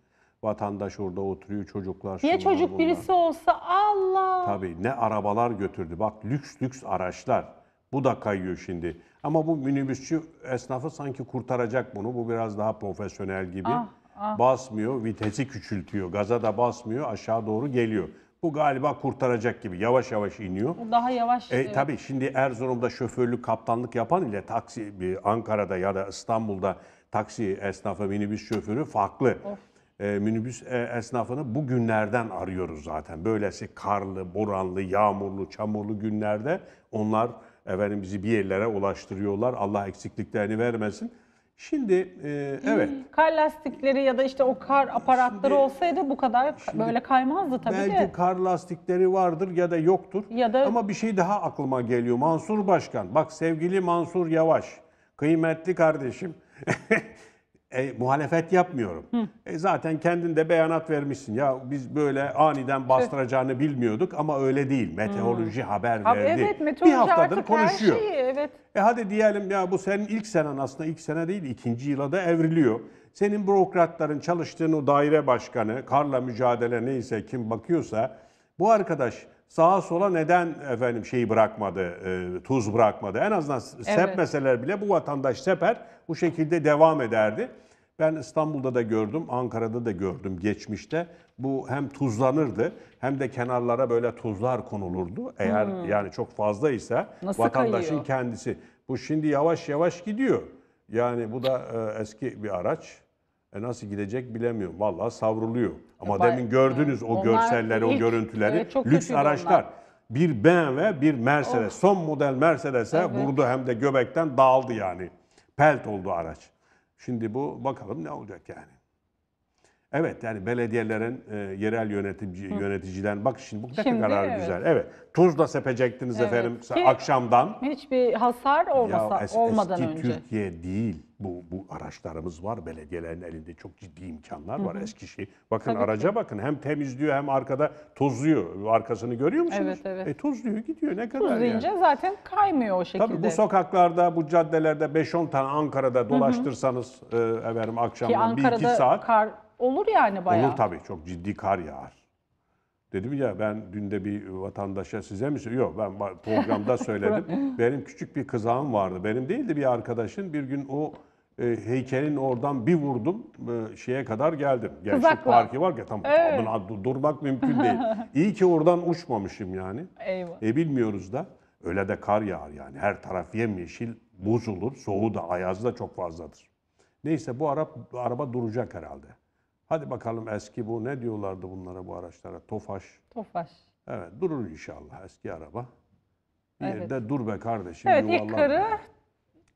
Vatandaş orada oturuyor, çocuklar. Ya çocuk bunlar. birisi olsa Allah. Tabii ne arabalar götürdü. Bak lüks lüks araçlar. Bu da kayıyor şimdi. Ama bu minibüsçü esnafı sanki kurtaracak bunu. Bu biraz daha profesyonel gibi. Ah, ah. Basmıyor, vitesi küçültüyor. Gaza da basmıyor, aşağı doğru geliyor. Bu galiba kurtaracak gibi. Yavaş yavaş iniyor. Daha yavaş. E, evet. Tabii şimdi Erzurum'da şoförlük, kaptanlık yapan ile taksi e, Ankara'da ya da İstanbul'da taksi esnafı, minibüs şoförü farklı. Oh. E, minibüs e, esnafını bugünlerden arıyoruz zaten. Böylesi karlı, boranlı, yağmurlu, çamurlu günlerde onlar efendim bizi bir yerlere ulaştırıyorlar. Allah eksikliklerini vermesin. Şimdi e, evet. kar lastikleri ya da işte o kar aparatları şimdi, olsaydı bu kadar şimdi, böyle kaymazdı tabii belki de. Belki kar lastikleri vardır ya da yoktur. Ya da... Ama bir şey daha aklıma geliyor Mansur Başkan. Bak sevgili Mansur Yavaş, kıymetli kardeşim. E, muhalefet yapmıyorum. E, zaten kendin de beyanat vermişsin. Ya biz böyle aniden bastıracağını bilmiyorduk ama öyle değil. Meteoroloji Hı. haber Abi verdi. Evet, meteoroloji bir haftadır artık konuşuyor. Her şeyi, evet. E hadi diyelim ya bu senin ilk senen aslında ilk sene değil ikinci yıla da evriliyor. Senin bürokratların çalıştığın o daire başkanı, karla mücadele neyse kim bakıyorsa bu arkadaş sağa sola neden efendim şeyi bırakmadı, e, tuz bırakmadı? En azından evet. sepmeseler bile bu vatandaş seper bu şekilde devam ederdi. Ben İstanbul'da da gördüm, Ankara'da da gördüm geçmişte. Bu hem tuzlanırdı hem de kenarlara böyle tuzlar konulurdu. Eğer hmm. yani çok fazla ise vatandaşın kayıyor? kendisi. Bu şimdi yavaş yavaş gidiyor. Yani bu da e, eski bir araç. E nasıl gidecek bilemiyorum. Vallahi savruluyor. Ama ya demin gördünüz o görselleri, ilk, o görüntüleri. E, çok lüks araçlar. Onlar. Bir BMW, bir Mercedes. Of. Son model Mercedes'e evet. vurdu hem de göbekten dağıldı yani. Pelt oldu araç. Şimdi bu bakalım ne olacak yani. Evet yani belediyelerin e, yerel yönetici Hı. yöneticilerin bak şimdi bu ne Şimdi, kadar evet. güzel. Evet. tuz da sepecektiniz Evet, efendim ki- akşamdan. Hiçbir hasar olmasa, es- olmadan eski önce. Türkiye değil. Bu bu araçlarımız var. Belediyelerin elinde çok ciddi imkanlar var. Eski şey. Bakın Tabii araca bakın. Hem temizliyor hem arkada tozluyor. Arkasını görüyor musunuz? Evet, evet. E tozluyor gidiyor ne kadar yani. zaten kaymıyor o şekilde. Tabii bu sokaklarda, bu caddelerde 5-10 tane Ankara'da dolaştırsanız e, efendim akşamdan bir iki Ankara'da saat kar Olur yani bayağı. Olur tabii çok ciddi kar yağar. Dedim ya ben dün de bir vatandaşa size mi Yok ben programda söyledim. benim küçük bir kızağım vardı. Benim değildi bir arkadaşın bir gün o e, heykelin oradan bir vurdum e, şeye kadar geldim. Gençlik Kızakla. Parkı var ya tam evet. dur- durmak mümkün değil. İyi ki oradan uçmamışım yani. Eyvah. E bilmiyoruz da öyle de kar yağar yani. Her taraf yemyeşil, buz olur. Soğuğu da ayazı da çok fazladır. Neyse bu Arap araba duracak herhalde. Hadi bakalım eski bu ne diyorlardı bunlara bu araçlara? Tofaş. Tofaş. Evet durur inşallah eski araba. Bir evet. yerde dur be kardeşim. Evet ilk karı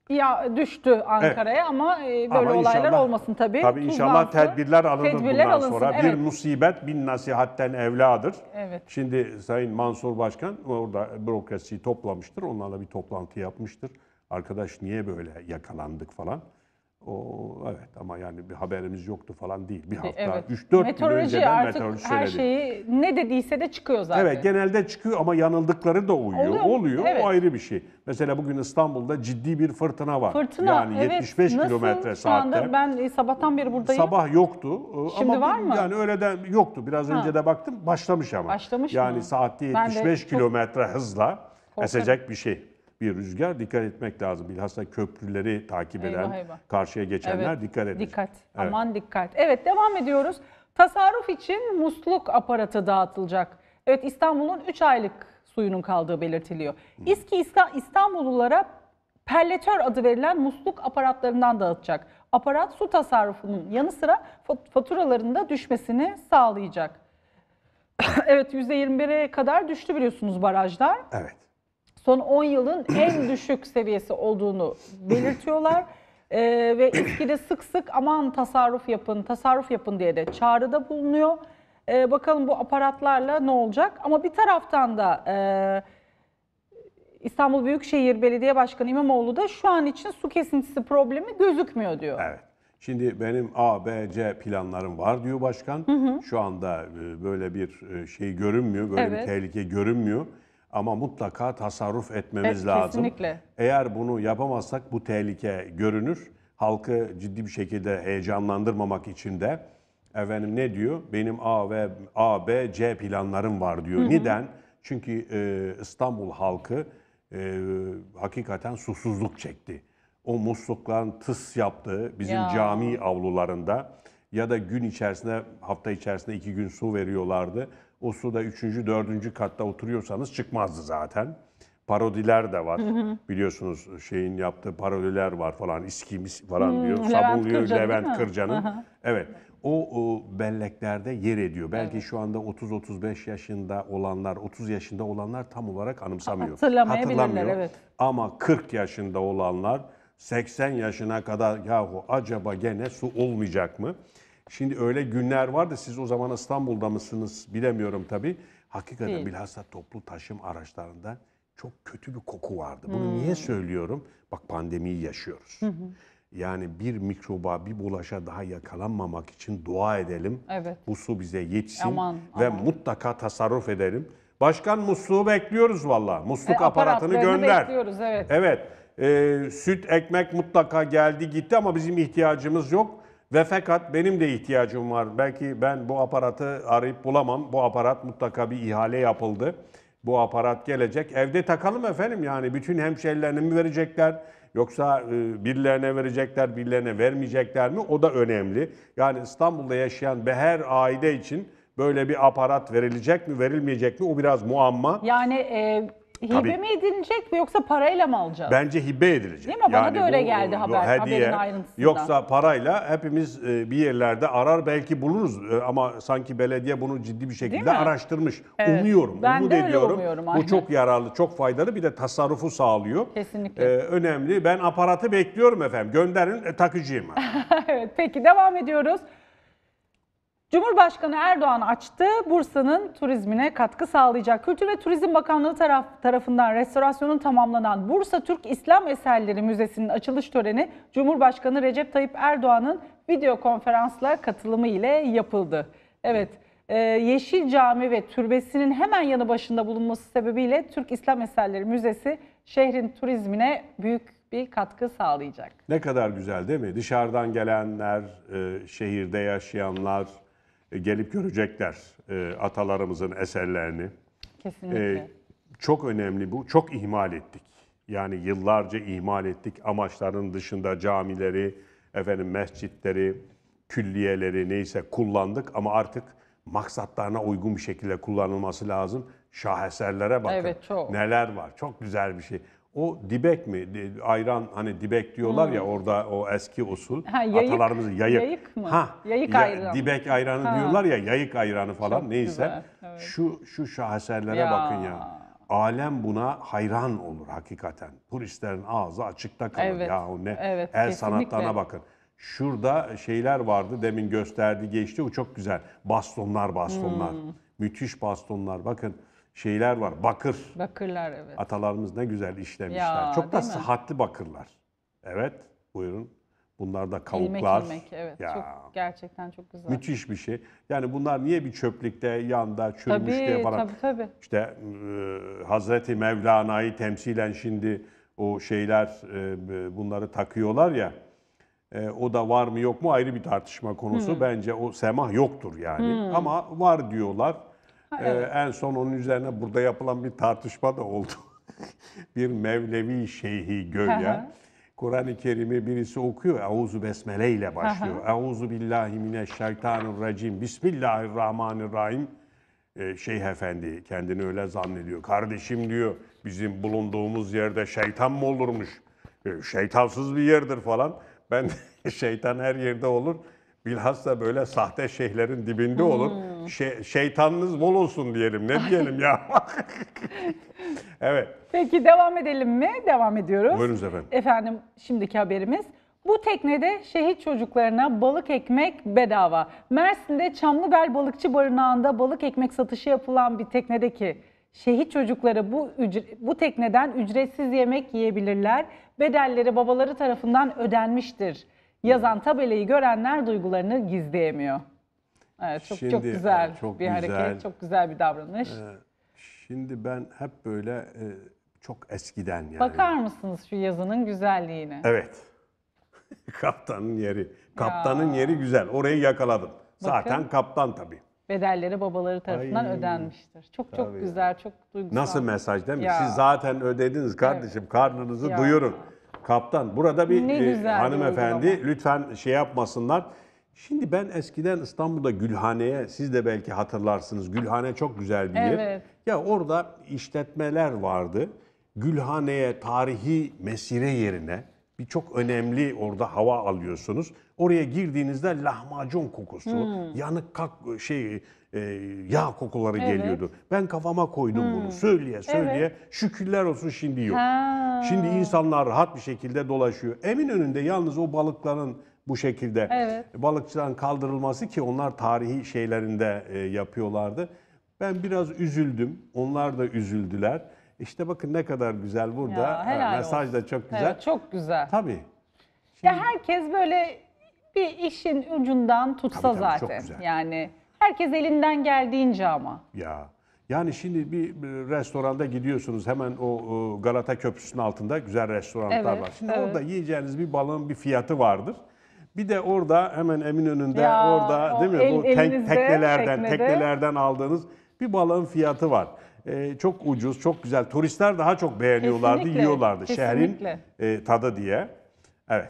ya düştü Ankara'ya evet. ama e, böyle ama olaylar olmasın tabii. Tabii inşallah Tuzlansı, tedbirler alınır tedbirler bundan alınsın, sonra. Evet. Bir musibet bin nasihatten evladır. Evet. Şimdi Sayın Mansur Başkan orada bürokrasiyi toplamıştır. Onlarla bir toplantı yapmıştır. Arkadaş niye böyle yakalandık falan. O evet ama yani bir haberimiz yoktu falan değil. Bir e, hafta, evet. 3-4 gün önceden meteoroloji söyledi. her şeyi ne dediyse de çıkıyor zaten. Evet genelde çıkıyor ama yanıldıkları da uyuyor. Oluyor. Oluyor. Evet. O ayrı bir şey. Mesela bugün İstanbul'da ciddi bir fırtına var. Fırtına. Yani evet. 75 kilometre saatte. ben e, sabahtan beri buradayım. Sabah yoktu. E, Şimdi ama var mı? Yani öğleden yoktu. Biraz ha. önce de baktım başlamış ama. Başlamış yani mı? Yani saatte 75 kilometre hızla Korkarım. esecek bir şey bir rüzgar. Dikkat etmek lazım. Bilhassa köprüleri takip eden, eyvah, eyvah. karşıya geçenler evet, dikkat edin. Dikkat, evet. aman dikkat. Evet devam ediyoruz. Tasarruf için musluk aparatı dağıtılacak. Evet İstanbul'un 3 aylık suyunun kaldığı belirtiliyor. İSKİ İstanbullulara perletör adı verilen musluk aparatlarından dağıtacak. Aparat su tasarrufunun yanı sıra faturalarında düşmesini sağlayacak. evet %21'e kadar düştü biliyorsunuz barajlar. Evet son 10 yılın en düşük seviyesi olduğunu belirtiyorlar. Ee, ve İSKİ'de sık sık aman tasarruf yapın, tasarruf yapın diye de çağrıda bulunuyor. Ee, bakalım bu aparatlarla ne olacak? Ama bir taraftan da e, İstanbul Büyükşehir Belediye Başkanı İmamoğlu da şu an için su kesintisi problemi gözükmüyor diyor. Evet. Şimdi benim A, B, C planlarım var diyor başkan. Hı hı. Şu anda e, böyle bir e, şey görünmüyor, böyle evet. bir tehlike görünmüyor ama mutlaka tasarruf etmemiz evet, lazım. Kesinlikle. Eğer bunu yapamazsak bu tehlike görünür. Halkı ciddi bir şekilde heyecanlandırmamak için de efendim ne diyor? Benim A ve A, B, C planlarım var diyor. Hı hı. Neden? Çünkü e, İstanbul halkı e, hakikaten susuzluk çekti. O muslukların tıs yaptığı bizim ya. cami avlularında ya da gün içerisinde hafta içerisinde iki gün su veriyorlardı o suda üçüncü, dördüncü katta oturuyorsanız çıkmazdı zaten. Parodiler de var. Biliyorsunuz şeyin yaptığı parodiler var falan. İskimiz falan hmm, diyor. Levent Sabunluyor Kırca, Levent Kırca'nın. Evet. O, o belleklerde yer ediyor. Belki evet. şu anda 30-35 yaşında olanlar, 30 yaşında olanlar tam olarak anımsamıyor. Hatırlamıyor. evet. Ama 40 yaşında olanlar 80 yaşına kadar yahu acaba gene su olmayacak mı? Şimdi öyle günler vardı. siz o zaman İstanbul'da mısınız bilemiyorum tabii. Hakikaten Değil. bilhassa toplu taşım araçlarında çok kötü bir koku vardı. Bunu hmm. niye söylüyorum? Bak pandemiyi yaşıyoruz. Yani bir mikroba, bir bulaşa daha yakalanmamak için dua edelim. Evet. Bu bize yetsin aman, ve aman. mutlaka tasarruf edelim. Başkan musluğu bekliyoruz valla. Musluk e, aparatını gönder. Bekliyoruz, evet. Evet. E, süt, ekmek mutlaka geldi gitti ama bizim ihtiyacımız yok. Ve fakat benim de ihtiyacım var. Belki ben bu aparatı arayıp bulamam. Bu aparat mutlaka bir ihale yapıldı. Bu aparat gelecek. Evde takalım efendim yani. Bütün hemşerilerine mi verecekler? Yoksa e, birilerine verecekler, birilerine vermeyecekler mi? O da önemli. Yani İstanbul'da yaşayan her aile için böyle bir aparat verilecek mi, verilmeyecek mi? O biraz muamma. Yani e, Hibe Tabii. mi edilecek yoksa parayla mı alacağız? Bence hibe edilecek. Değil mi? Bana da öyle geldi haber, haberin ayrıntısından. Yoksa parayla hepimiz e, bir yerlerde arar belki buluruz E, ama sanki belediye bunu ciddi bir şekilde araştırmış. Evet. Umuyorum, Ben umut de öyle ediyorum. umuyorum, Bu çok yararlı, çok faydalı bir de tasarrufu sağlıyor. Kesinlikle. E, önemli. Ben aparatı bekliyorum efendim. Gönderin e, takıcıyım. evet, peki devam ediyoruz. Cumhurbaşkanı Erdoğan açtı. Bursa'nın turizmine katkı sağlayacak. Kültür ve Turizm Bakanlığı taraf, tarafından restorasyonun tamamlanan Bursa Türk İslam Eserleri Müzesi'nin açılış töreni Cumhurbaşkanı Recep Tayyip Erdoğan'ın video konferansla katılımı ile yapıldı. Evet, e, Yeşil Cami ve türbesinin hemen yanı başında bulunması sebebiyle Türk İslam Eserleri Müzesi şehrin turizmine büyük bir katkı sağlayacak. Ne kadar güzel değil mi? Dışarıdan gelenler, e, şehirde yaşayanlar, e, gelip görecekler e, atalarımızın eserlerini. Kesinlikle. E, çok önemli bu. Çok ihmal ettik. Yani yıllarca ihmal ettik amaçların dışında camileri, efendim mescitleri, külliyeleri neyse kullandık ama artık maksatlarına uygun bir şekilde kullanılması lazım. Şaheserlere bakın. Evet, çok. Neler var. Çok güzel bir şey. O dibek mi? Ayran hani dibek diyorlar hmm. ya orada o eski usul. Ha, yayık, Atalarımız yayık. Yayık mı? Ha, yayık ayranı. Dibek ayranı ha. diyorlar ya yayık ayranı falan Çok neyse. evet. Şu şu şaheserlere ya. bakın ya. Alem buna hayran olur hakikaten. Turistlerin ağzı açıkta kalır evet. ya ne evet, el kesinlikle. sanatlarına bakın. Şurada şeyler vardı demin gösterdi geçti o çok güzel. Bastonlar bastonlar. Hmm. Müthiş bastonlar bakın şeyler var. Bakır. Bakırlar evet. Atalarımız ne güzel işlemişler. Ya, Çok da mi? sıhhatli bakırlar. Evet buyurun. Bunlar da kavuklar. İlmek ilmek evet. Ya. Çok, gerçekten çok güzel. Müthiş bir şey. Yani bunlar niye bir çöplükte, yanda, çürümüşte tabii, falan. Tabii tabii. İşte e, Hazreti Mevlana'yı temsilen şimdi o şeyler e, bunları takıyorlar ya. E, o da var mı yok mu ayrı bir tartışma konusu. Hmm. Bence o semah yoktur yani. Hmm. Ama var diyorlar. Ee, evet. Ee, en son onun üzerine burada yapılan bir tartışma da oldu. bir Mevlevi şeyhi göya. Kur'an-ı Kerim'i birisi okuyor. Auzu besmele ile başlıyor. Auzu billahi mineşşeytanirracim. Bismillahirrahmanirrahim. Ee, Şeyh Efendi kendini öyle zannediyor. Kardeşim diyor bizim bulunduğumuz yerde şeytan mı olurmuş? Ee, şeytansız bir yerdir falan. Ben şeytan her yerde olur. Bilhassa böyle sahte şeyhlerin dibinde hmm. olur. Hmm. Şey, şeytanınız bol olsun diyelim. Ne diyelim ya? evet. Peki devam edelim mi? Devam ediyoruz. Buyurunuz efendim. Efendim şimdiki haberimiz. Bu teknede şehit çocuklarına balık ekmek bedava. Mersin'de Çamlıbel Balıkçı Barınağı'nda balık ekmek satışı yapılan bir teknedeki şehit çocukları bu, bu tekneden ücretsiz yemek yiyebilirler. Bedelleri babaları tarafından ödenmiştir. Yazan tabelayı görenler duygularını gizleyemiyor. Evet, çok şimdi, çok güzel çok bir güzel. hareket, çok güzel bir davranış. Ee, şimdi ben hep böyle e, çok eskiden yani. Bakar mısınız şu yazının güzelliğine? Evet. Kaptanın yeri. Kaptanın ya. yeri güzel. Orayı yakaladım. Bakın, Zaten kaptan tabii. Bedelleri babaları tarafından Ay. ödenmiştir. Çok çok güzel, çok duygusal. Nasıl mesaj değil mi? Ya. Siz zaten ödediniz kardeşim. Evet. Karnınızı ya. duyurun. Kaptan burada bir e, hanımefendi lütfen şey yapmasınlar. Şimdi ben eskiden İstanbul'da Gülhane'ye, siz de belki hatırlarsınız, Gülhane çok güzel bir yer. Evet. Ya orada işletmeler vardı. Gülhane'ye tarihi mesire yerine birçok önemli orada hava alıyorsunuz. Oraya girdiğinizde lahmacun kokusu, hmm. yanık kak şey e, yağ kokuları evet. geliyordu. Ben kafama koydum hmm. bunu söyleye söyleye evet. şükürler olsun şimdi yok. Ha. Şimdi insanlar rahat bir şekilde dolaşıyor. Emin önünde yalnız o balıkların bu şekilde evet. balıkçıdan kaldırılması ki onlar tarihi şeylerinde e, yapıyorlardı. Ben biraz üzüldüm. Onlar da üzüldüler. İşte bakın ne kadar güzel burada. Ya, Mesaj olsun. da çok güzel. Evet, çok güzel. Tabii. Şimdi... Ya herkes böyle bir işin ucundan tutsa tabii, tabii, zaten. Yani Herkes elinden geldiğince ama. Ya yani şimdi bir restoranda gidiyorsunuz hemen o Galata Köprüsü'nün altında güzel restoranlar evet, var. Şimdi evet. orada yiyeceğiniz bir balığın bir fiyatı vardır. Bir de orada hemen Eminönü'nde ya, orada o, değil mi? El, bu tek, teknelerden teknede. teknelerden aldığınız bir balığın fiyatı var. Ee, çok ucuz, çok güzel. Turistler daha çok beğeniyorlardı, kesinlikle, yiyorlardı kesinlikle. şehrin e, tadı diye. Evet.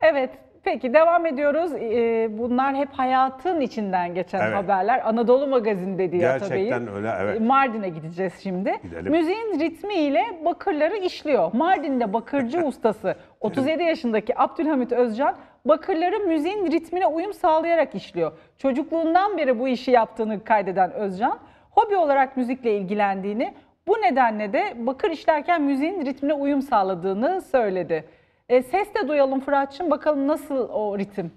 Evet, Peki devam ediyoruz. Ee, bunlar hep hayatın içinden geçen Evet. haberler. Anadolu Magazin dediği Gerçekten Atabey'in. öyle, evet. Ee, Mardin'e gideceğiz şimdi. Gidelim. Müziğin ritmiyle bakırları işliyor. Mardin'de bakırcı ustası 37 yaşındaki Abdülhamit Özcan bakırları müziğin ritmine uyum sağlayarak işliyor. Çocukluğundan beri bu işi yaptığını kaydeden Özcan, hobi olarak müzikle ilgilendiğini, bu nedenle de bakır işlerken müziğin ritmine uyum sağladığını söyledi. E, ses de duyalım Fırat'cığım. Bakalım nasıl o ritim?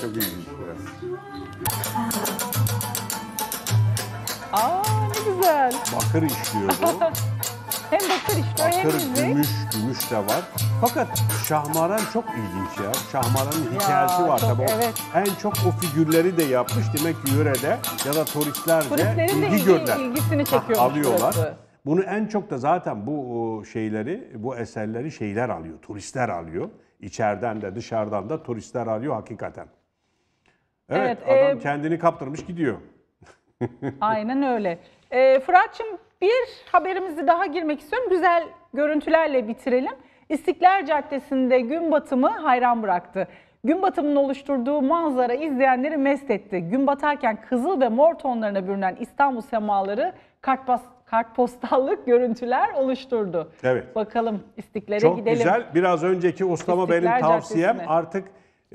Çok iyiymiş biraz. Aa ne güzel. Bakır işliyor bu. Hem bakır işliyor hem Bakır, müzik. gümüş, gümüş de var. Fakat Şahmaran çok ilginç ya. Şahmaran'ın hikayesi var çok, tabii. evet. En çok o figürleri de yapmış. Demek ki yörede ya da turistler de Turistlerin de ilgi, ilgi görülen. ilgisini çekiyormuş alıyorlar. burası. Bunu en çok da zaten bu şeyleri, bu eserleri şeyler alıyor, turistler alıyor. İçeriden de dışarıdan da turistler alıyor hakikaten. Evet, evet adam e... kendini kaptırmış gidiyor. Aynen öyle. E, Fırat'cığım bir haberimizi daha girmek istiyorum. Güzel görüntülerle bitirelim. İstiklal Caddesi'nde gün batımı hayran bıraktı. Gün batımının oluşturduğu manzara izleyenleri mest etti. Gün batarken kızıl ve mor tonlarına bürünen İstanbul semaları kartbas kartpostallık görüntüler oluşturdu. Evet. Bakalım İstiklal'e Çok gidelim. Çok güzel. Biraz önceki ustama İstiklal benim tavsiyem Caddesi'ne. artık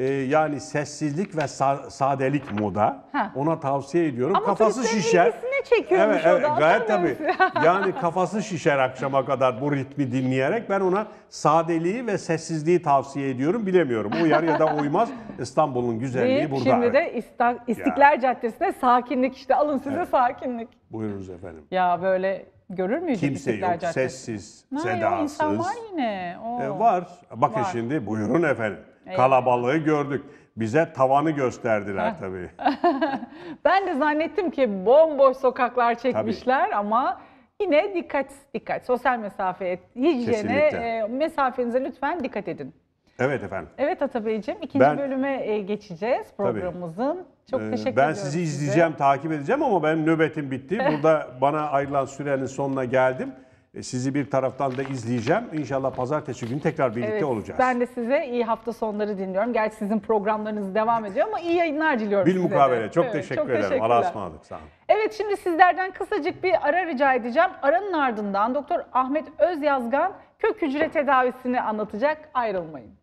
e, yani sessizlik ve sa- sadelik moda. Ha. Ona tavsiye ediyorum. Ama Kafası şişer. çekiyormuş evet, o da, Gayet tabii. yani kafası şişer akşama kadar bu ritmi dinleyerek ben ona sadeliği ve sessizliği tavsiye ediyorum. Bilemiyorum. Uyar ya da uymaz. İstanbul'un güzelliği Deyip burada. şimdi de İsta- İstiklal Caddesi'ne sakinlik işte alın size sakinlik. Buyurunuz efendim. Ya böyle görür müydük Kimse İstiklal yok. Caddesi? Sessiz, Ha, ya, sedasız. insan var yine. E, Oo. E, var. Bakın Var. şimdi buyurun efendim. Kalabalığı gördük. Bize tavanı gösterdiler tabii. ben de zannettim ki bomboş sokaklar çekmişler ama yine dikkat dikkat. Sosyal mesafeye, hijyene, e, mesafenize lütfen dikkat edin. Evet efendim. Evet Atabeyciğim ikinci Ben- bölüme e, geçeceğiz programımızın. Çok ee, teşekkür ederim. ben ediyorum sizi size. izleyeceğim, takip edeceğim ama benim nöbetim bitti. Burada bana ayrılan sürenin sonuna geldim. E, sizi bir taraftan da izleyeceğim. İnşallah pazartesi günü tekrar birlikte evet, olacağız. Ben de size iyi hafta sonları dinliyorum. Gerçi sizin programlarınız devam ediyor ama iyi yayınlar diliyorum Bil size. mukabele. Çok evet, teşekkür çok ederim. Teşekkürler. Allah'a ısmarladık. Sağ olun. Evet şimdi sizlerden kısacık bir ara rica edeceğim. Aranın ardından Doktor Ahmet Özyazgan kök hücre tedavisini anlatacak. Ayrılmayın.